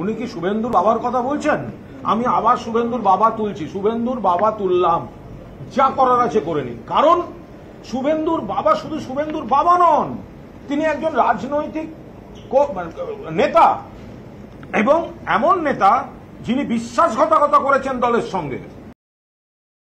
উনি কি শুভেন্দুর বাবার কথা বলছেন আমি আবার শুভেন্দুর বাবা তুলছি শুভেন্দুর বাবা তুললাম যা করার আছে করে নিন কারণ শুভেন্দুর বাবা শুধু শুভেন্দুর বাবা নন তিনি একজন রাজনৈতিক মানে, নেতা এবং এমন নেতা যিনি বিশ্বাসঘাতকতা করেছেন দলের সঙ্গে